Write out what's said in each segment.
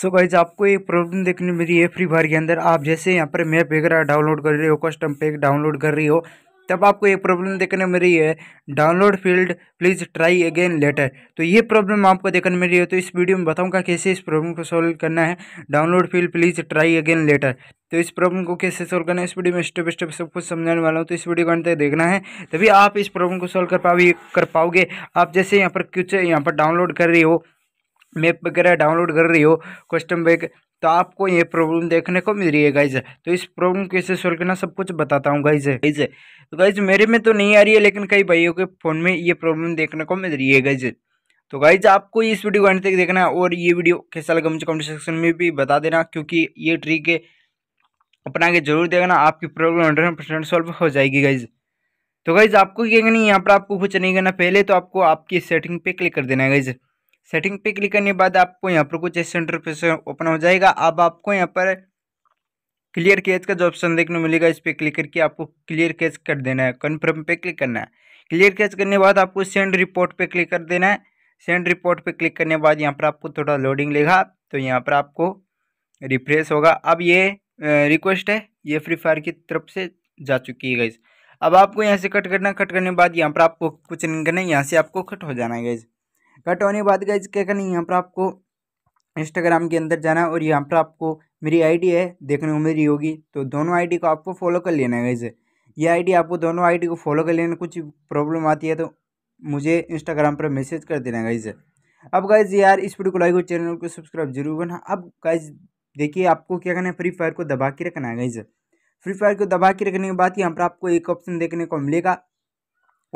so guys आपको एक problem देखने मिली है फ्री फायर के अंदर आप जैसे यहाँ पर मैप वगैरह डाउनलोड कर रहे हो कस्टम पैक डाउनलोड कर रही हो तब आपको ये प्रॉब्लम देखने मिल रही है download failed please try again later तो ये प्रॉब्लम आपको देखने मिल रही है तो इस वीडियो में बताऊंगा कैसे इस प्रॉब्लम को सॉल्व करना है download failed please try again later तो इस प्रॉब्लम को कैसे सॉल्व करना है इस वीडियो में स्टेप स्टेप सब कुछ समझाने वाला हूँ तो इस वीडियो को अंत तक देखना है तभी आप इस प्रॉब्लम को सॉल्व कर पाओगे कर पाओगे आप जैसे यहाँ पर क्यूचर यहाँ पर डाउनलोड कर रही हो मैप वगैरह डाउनलोड कर रही हो कस्टम बैग तो आपको ये प्रॉब्लम देखने को मिल रही है गाइज तो इस प्रॉब्लम कैसे सोल्व करना सब कुछ बताता हूँ गाइज गाइज तो गाइज मेरे में तो नहीं आ रही है लेकिन कई भाइयों के फ़ोन में ये प्रॉब्लम देखने को मिल रही है गाइज तो गाइज आपको इस वीडियो को एंड तक देखना है और ये वीडियो कैसा लगा मुझे कमेंट सेक्शन में भी बता देना क्योंकि ये ट्रिक अपना के जरूर देखना आपकी प्रॉब्लम हंड्रेड परसेंट सॉल्व हो जाएगी गाइज तो गाइज आपको क्या करनी यहाँ पर आपको कुछ नहीं करना पहले तो आपको आपकी सेटिंग पे क्लिक कर देना है गाइज सेटिंग पे क्लिक करने के बाद आपको यहाँ पर कुछ ऐसे इंटरफेस ओपन हो जाएगा अब आपको यहाँ पर क्लियर कैच का जो ऑप्शन देखने मिलेगा इस पर क्लिक करके आपको क्लियर कैच कर देना है कन्फर्म पे क्लिक करना है क्लियर कैच करने के बाद आपको सेंड रिपोर्ट पे क्लिक कर देना है सेंड रिपोर्ट पे क्लिक करने के बाद यहाँ पर आपको थोड़ा लोडिंग लेगा तो यहाँ पर आपको रिफ्रेश होगा अब ये रिक्वेस्ट है ये फ्री फायर की तरफ से जा चुकी है गैस अब आपको यहाँ से कट करना कट करने के बाद यहाँ पर आपको कुछ नहीं करना है यहाँ से आपको कट हो जाना है गैज़ कट होने के बाद गाइज क्या करना है यहाँ पर आपको इंस्टाग्राम के अंदर जाना है और यहाँ पर आपको मेरी आईडी है देखने को मेरी होगी तो दोनों आईडी को आपको फॉलो कर लेना है गाइज ये आईडी आपको दोनों आईडी को फॉलो कर लेना कुछ प्रॉब्लम आती है तो मुझे इंस्टाग्राम पर मैसेज कर देना है गाइज अब गाइज यार इस वीडियो को लाइक और चैनल को सब्सक्राइब जरूर करना अब गाइज देखिए आपको क्या करना है फ्री फायर को दबा के रखना है गाइज फ्री फायर को दबा के रखने के बाद यहाँ पर आपको एक ऑप्शन देखने को मिलेगा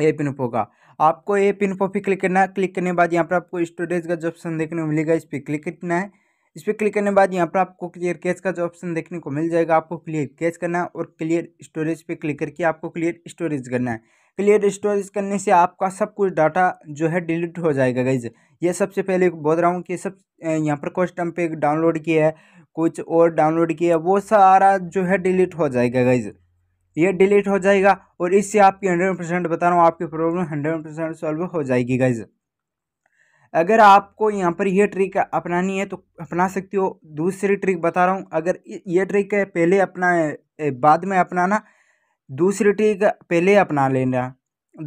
ए पिन ओपो का आपको ए पिन ओपो पर क्लिक करना है क्लिक करने के बाद यहाँ पर आपको स्टोरेज का जो ऑप्शन देखने को मिलेगा इस पर क्लिक करना है इस पर क्लिक करने के बाद यहाँ पर आपको क्लियर कैच का जो ऑप्शन देखने को मिल जाएगा आपको क्लियर कैच करना है और क्लियर स्टोरेज पे क्लिक करके आपको क्लियर स्टोरेज करना है क्लियर स्टोरेज करने से आपका सब कुछ डाटा जो है डिलीट हो जाएगा गाइज ये सबसे पहले बोल रहा हूँ कि सब यहाँ पर कुछ टाइम पे डाउनलोड किया है कुछ और डाउनलोड किया है वो सारा जो है डिलीट हो जाएगा गाइज़ ये डिलीट हो जाएगा और इससे आपकी हंड्रेड परसेंट बता रहा हूँ आपकी प्रॉब्लम हंड्रेड परसेंट सॉल्व हो जाएगी गाइज अगर आपको यहाँ पर यह ट्रिक अपनानी है तो अपना सकते हो दूसरी ट्रिक बता रहा हूँ अगर ये ट्रिक है पहले अपना बाद में अपनाना दूसरी ट्रिक पहले अपना लेना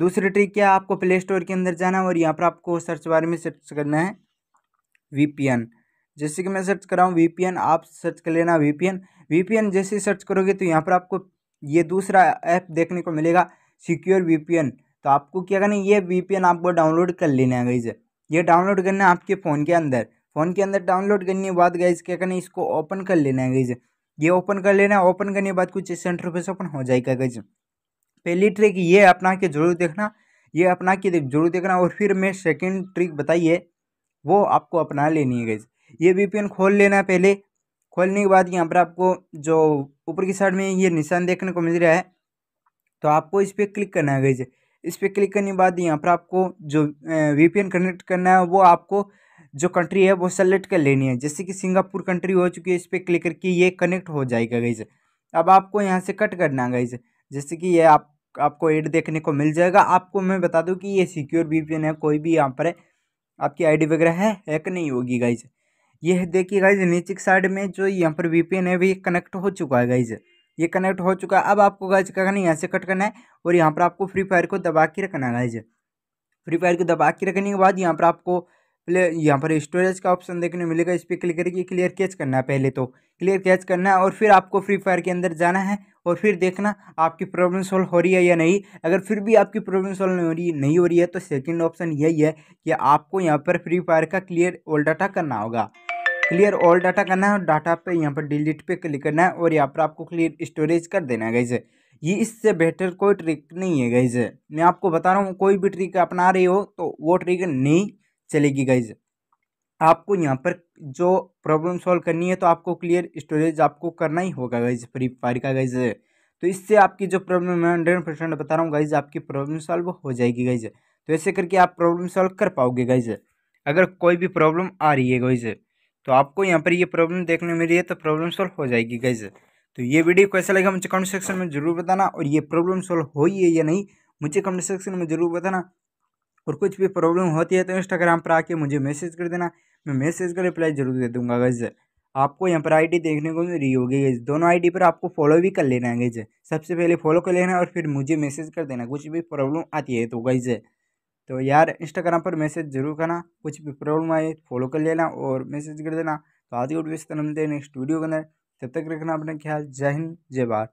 दूसरी ट्रिक क्या है आपको प्ले स्टोर के अंदर जाना और यहाँ पर आपको सर्च बारे में सर्च करना है वी जैसे कि मैं सर्च कर रहा हूँ वी आप सर्च कर लेना वी पी जैसे सर्च करोगे तो यहाँ पर आपको ये दूसरा ऐप देखने को मिलेगा सिक्योर वीपीएन तो आपको क्या करना है ये वीपीएन आपको डाउनलोड कर लेना है गाइज ये डाउनलोड करना है आपके फ़ोन के अंदर फ़ोन के अंदर डाउनलोड करने के बाद गाइज क्या करना है इसको ओपन कर लेना है गाइज ये ओपन कर लेना है ओपन करने के बाद कुछ इस इंटरफेस ओपन हो जाएगा गाइज पहली ट्रिक ये अपना के जरूर देखना ये अपना के जरूर देखना और फिर मैं सेकेंड ट्रिक बताइए वो आपको अपना लेनी है गाइज ये वी खोल लेना है पहले खोलने के बाद यहाँ पर आपको जो ऊपर की साइड में ये निशान देखने को मिल रहा है तो आपको इस पर क्लिक करना है गई इस पर क्लिक करने के बाद यहाँ पर आपको जो वी कनेक्ट करना है वो आपको जो कंट्री है वो सेलेक्ट कर लेनी है जैसे कि सिंगापुर कंट्री हो चुकी है इस पर क्लिक करके ये कनेक्ट हो जाएगा गई अब आपको यहाँ से कट करना है गई जैसे कि ये आप आपको एड देखने को मिल जाएगा आपको मैं बता दूं कि ये सिक्योर वीपीएन है कोई भी यहाँ पर आपकी आईडी वगैरह है हैक नहीं होगी गाइज यह देखिए गाइज नीचे की साइड में जो यहाँ पर वीपीएन है भी कनेक्ट हो चुका है गाइज ये कनेक्ट हो चुका है अब आपको गाइज क्या करना है यहाँ से कट करना है और यहाँ पर आपको फ्री फायर को दबा के रखना है गाइज फ्री फायर को दबा के रखने के बाद यहाँ पर आपको प्ले यहाँ पर स्टोरेज का ऑप्शन देखने मिलेगा इस पर क्लिक करके क्लियर कैच करना है पहले तो क्लियर कैच करना है और फिर आपको फ्री फायर के अंदर जाना है और फिर देखना आपकी प्रॉब्लम सॉल्व हो रही है या नहीं अगर फिर भी आपकी प्रॉब्लम सॉल्व नहीं हो रही नहीं हो रही है तो सेकंड ऑप्शन यही है कि आपको यहाँ पर फ्री फायर का क्लियर ऑल डाटा करना होगा क्लियर ऑल डाटा करना है और डाटा पे यहाँ पर डिलीट पे क्लिक करना है और यहाँ पर आपको क्लियर स्टोरेज कर देना है गई ये इससे बेहतर कोई ट्रिक नहीं है गाइज मैं आपको बता रहा हूँ कोई भी ट्रिक अपना रही हो तो वो ट्रिक नहीं चलेगी गाइज आपको यहाँ पर जो प्रॉब्लम सॉल्व करनी है तो आपको क्लियर स्टोरेज आपको करना ही होगा गाइज फ्री फायर का गाइज तो इससे आपकी जो प्रॉब्लम मैं हंड्रेड परसेंट बता रहा हूँ गाइज आपकी प्रॉब्लम सॉल्व हो जाएगी गाइज तो ऐसे करके आप प्रॉब्लम सॉल्व कर पाओगे गाइज अगर कोई भी प्रॉब्लम आ रही है गाइज तो आपको यहाँ पर ये प्रॉब्लम देखने मिली है तो प्रॉब्लम सॉल्व हो जाएगी गैज तो ये वीडियो कैसा लगेगा मुझे कमेंट सेक्शन में जरूर बताना और ये प्रॉब्लम सॉल्व हो ही है या नहीं मुझे कमेंट सेक्शन में ज़रूर बताना और कुछ भी प्रॉब्लम होती है तो इंस्टाग्राम पर आके मुझे मैसेज कर देना मैं मैसेज का रिप्लाई जरूर दे दूंगा गैज आपको यहाँ पर आईडी देखने को मिल रही होगी गैज दोनों आईडी पर आपको फॉलो भी कर लेना है गैज सबसे पहले फॉलो कर लेना और फिर मुझे मैसेज कर देना कुछ भी प्रॉब्लम आती है तो गैज तो यार इंस्टाग्राम पर मैसेज जरूर करना कुछ भी प्रॉब्लम आए फॉलो तो कर लेना और मैसेज कर देना तो आदि उठ नेक्स्ट वीडियो के अंदर तब तक रखना अपना ख्याल जय हिंद जय भारत